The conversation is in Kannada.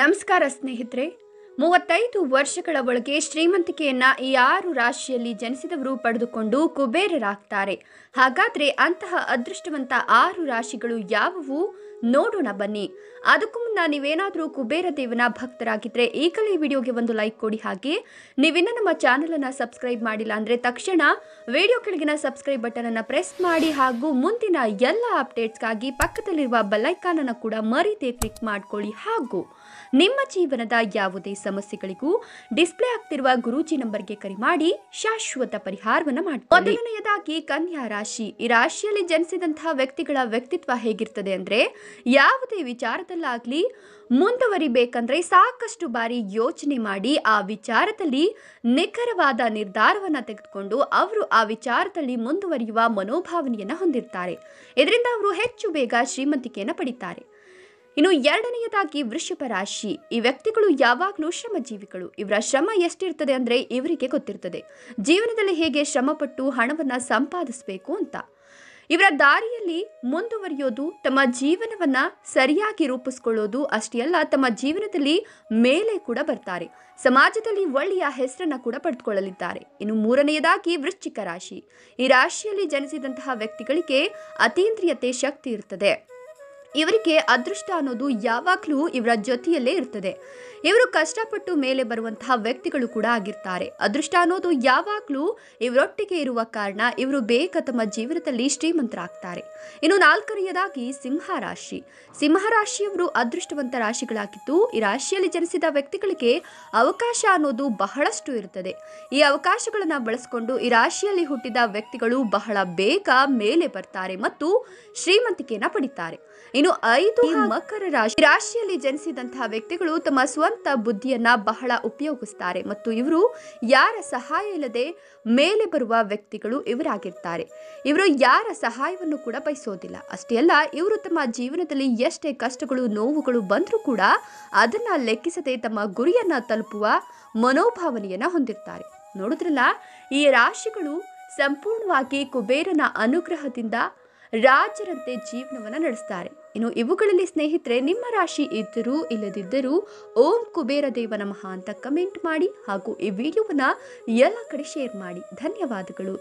ನಮಸ್ಕಾರ ಸ್ನೇಹಿತರೆ ಮೂವತ್ತೈದು ವರ್ಷಗಳ ಒಳಗೆ ಶ್ರೀಮಂತಿಕೆಯನ್ನು ಈ ಆರು ರಾಶಿಯಲ್ಲಿ ಜನಿಸಿದವರು ಪಡೆದುಕೊಂಡು ಕುಬೇರರಾಗ್ತಾರೆ ಹಾಗಾದ್ರೆ ಅಂತಹ ಅದೃಷ್ಟವಂತ ಆರು ರಾಶಿಗಳು ಯಾವುವು ನೋಡೋಣ ಬನ್ನಿ ಅದಕ್ಕೂ ಮುನ್ನ ನೀವೇನಾದರೂ ಕುಬೇರ ದೇವನ ಭಕ್ತರಾಗಿದ್ದರೆ ಈಗಲೇ ವಿಡಿಯೋಗೆ ಒಂದು ಲೈಕ್ ಕೊಡಿ ಹಾಗೆ ನೀವಿನ್ನ ನಮ್ಮ ಚಾನಲನ್ನು ಸಬ್ಸ್ಕ್ರೈಬ್ ಮಾಡಿಲ್ಲ ಅಂದರೆ ತಕ್ಷಣ ವಿಡಿಯೋ ಕೆಳಗಿನ ಸಬ್ಸ್ಕ್ರೈಬ್ ಬಟನನ್ನು ಪ್ರೆಸ್ ಮಾಡಿ ಹಾಗೂ ಮುಂದಿನ ಎಲ್ಲ ಅಪ್ಡೇಟ್ಸ್ಗಾಗಿ ಪಕ್ಕದಲ್ಲಿರುವ ಬೆಲ್ಲೈಕಾನನ್ನು ಕೂಡ ಮರೀದೆ ಕ್ಲಿಕ್ ಮಾಡಿಕೊಳ್ಳಿ ಹಾಗೂ ನಿಮ್ಮ ಜೀವನದ ಯಾವುದೇ ಸಮಸ್ಯೆಗಳಿಗೂ ಡಿಸ್ಪ್ಲೇ ಆಗ್ತಿರುವ ಗುರೂಜಿ ನಂಬರ್ಗೆ ಕರೆ ಮಾಡಿ ಶಾಶ್ವತ ಪರಿಹಾರವನ್ನು ಮಾಡಿ ಮೊದಲನೆಯದಾಗಿ ಕನ್ಯಾ ರಾಶಿ ಈ ರಾಶಿಯಲ್ಲಿ ಜನಿಸಿದಂತಹ ವ್ಯಕ್ತಿಗಳ ವ್ಯಕ್ತಿತ್ವ ಹೇಗಿರ್ತದೆ ಅಂದ್ರೆ ಯಾವುದೇ ವಿಚಾರದಲ್ಲಾಗಲಿ ಮುಂದುವರಿಬೇಕಂದ್ರೆ ಸಾಕಷ್ಟು ಬಾರಿ ಯೋಚನೆ ಮಾಡಿ ಆ ವಿಚಾರದಲ್ಲಿ ನಿಖರವಾದ ನಿರ್ಧಾರವನ್ನು ತೆಗೆದುಕೊಂಡು ಅವರು ಆ ವಿಚಾರದಲ್ಲಿ ಮುಂದುವರಿಯುವ ಮನೋಭಾವನೆಯನ್ನು ಹೊಂದಿರ್ತಾರೆ ಇದರಿಂದ ಅವರು ಹೆಚ್ಚು ಬೇಗ ಶ್ರೀಮಂತಿಕೆಯನ್ನು ಪಡಿತಾರೆ ಇನ್ನು ಎರಡನೆಯದಾಗಿ ವೃಷಭ ರಾಶಿ ಈ ವ್ಯಕ್ತಿಗಳು ಯಾವಾಗಲೂ ಶ್ರಮಜೀವಿಗಳು ಇವರ ಶ್ರಮ ಎಷ್ಟಿರ್ತದೆ ಅಂದರೆ ಇವರಿಗೆ ಗೊತ್ತಿರ್ತದೆ ಜೀವನದಲ್ಲಿ ಹೇಗೆ ಶ್ರಮಪಟ್ಟು ಹಣವನ್ನು ಸಂಪಾದಿಸಬೇಕು ಅಂತ ಇವರ ದಾರಿಯಲ್ಲಿ ಮುಂದುವರಿಯೋದು ತಮ್ಮ ಜೀವನವನ್ನ ಸರಿಯಾಗಿ ರೂಪಿಸ್ಕೊಳ್ಳೋದು ಅಷ್ಟೇ ಅಲ್ಲ ತಮ್ಮ ಜೀವನದಲ್ಲಿ ಮೇಲೆ ಕೂಡ ಬರ್ತಾರೆ ಸಮಾಜದಲ್ಲಿ ಒಳ್ಳೆಯ ಹೆಸರನ್ನ ಕೂಡ ಪಡೆದುಕೊಳ್ಳಲಿದ್ದಾರೆ ಇನ್ನು ಮೂರನೆಯದಾಗಿ ವೃಶ್ಚಿಕ ರಾಶಿ ಈ ರಾಶಿಯಲ್ಲಿ ಜನಿಸಿದಂತಹ ವ್ಯಕ್ತಿಗಳಿಗೆ ಅತೀಂದ್ರಿಯತೆ ಶಕ್ತಿ ಇರುತ್ತದೆ ಇವರಿಗೆ ಅದೃಷ್ಟ ಅನ್ನೋದು ಯಾವಾಗ್ಲೂ ಇವರ ಜೊತೆಯಲ್ಲೇ ಇರ್ತದೆ ಇವರು ಕಷ್ಟಪಟ್ಟು ಮೇಲೆ ಬರುವಂತಹ ವ್ಯಕ್ತಿಗಳು ಕೂಡ ಆಗಿರ್ತಾರೆ ಅದೃಷ್ಟ ಅನ್ನೋದು ಯಾವಾಗ್ಲೂ ಇವರೊಟ್ಟಿಗೆ ಇರುವ ಕಾರಣ ಇವರು ಬೇಗ ತಮ್ಮ ಜೀವನದಲ್ಲಿ ಶ್ರೀಮಂತರಾಗ್ತಾರೆ ಇನ್ನು ನಾಲ್ಕನೆಯದಾಗಿ ಸಿಂಹ ರಾಶಿ ಸಿಂಹ ರಾಶಿಯವರು ಅದೃಷ್ಟವಂತ ರಾಶಿಗಳಾಗಿದ್ದು ಈ ರಾಶಿಯಲ್ಲಿ ಜನಿಸಿದ ವ್ಯಕ್ತಿಗಳಿಗೆ ಅವಕಾಶ ಅನ್ನೋದು ಬಹಳಷ್ಟು ಇರುತ್ತದೆ ಈ ಅವಕಾಶಗಳನ್ನು ಬಳಸಿಕೊಂಡು ಈ ರಾಶಿಯಲ್ಲಿ ಹುಟ್ಟಿದ ವ್ಯಕ್ತಿಗಳು ಬಹಳ ಬೇಗ ಮೇಲೆ ಬರ್ತಾರೆ ಮತ್ತು ಶ್ರೀಮಂತಿಕೆಯನ್ನ ಪಡಿತಾರೆ ಇನ್ನು ಐದು ಮಕರ ರಾಶಿ ರಾಶಿಯಲ್ಲಿ ಜನಿಸಿದಂತಹ ವ್ಯಕ್ತಿಗಳು ತಮ್ಮ ಸ್ವಂತ ಬುದ್ಧಿಯನ್ನ ಬಹಳ ಉಪಯೋಗಿಸ್ತಾರೆ ಮತ್ತು ಇವರು ಯಾರ ಸಹಾಯ ಇಲ್ಲದೆ ಮೇಲೆ ಬರುವ ವ್ಯಕ್ತಿಗಳು ಇವರಾಗಿರ್ತಾರೆ ಇವರು ಯಾರ ಸಹಾಯವನ್ನು ಕೂಡ ಬಯಸೋದಿಲ್ಲ ಅಷ್ಟೇ ಅಲ್ಲ ಇವರು ತಮ್ಮ ಜೀವನದಲ್ಲಿ ಎಷ್ಟೇ ಕಷ್ಟಗಳು ನೋವುಗಳು ಬಂದರೂ ಕೂಡ ಅದನ್ನ ಲೆಕ್ಕಿಸದೆ ತಮ್ಮ ಗುರಿಯನ್ನ ತಲುಪುವ ಮನೋಭಾವನೆಯನ್ನ ಹೊಂದಿರ್ತಾರೆ ನೋಡಿದ್ರಲ್ಲ ಈ ರಾಶಿಗಳು ಸಂಪೂರ್ಣವಾಗಿ ಕುಬೇರನ ಅನುಗ್ರಹದಿಂದ ರಾಜರಂತೆ ಜೀವನವನ್ನು ನಡೆಸ್ತಾರೆ ಇನ್ನು ಇವುಗಳಲ್ಲಿ ಸ್ನೇಹಿತರೆ ನಿಮ್ಮ ರಾಶಿ ಇದ್ದರೂ ಇಲ್ಲದಿದ್ದರೂ ಓಂ ಕುಬೇರ ದೇವ ನಮಃ ಅಂತ ಕಮೆಂಟ್ ಮಾಡಿ ಹಾಗೂ ಈ ವಿಡಿಯೋವನ್ನು ಎಲ್ಲ ಕಡೆ ಶೇರ್ ಮಾಡಿ ಧನ್ಯವಾದಗಳು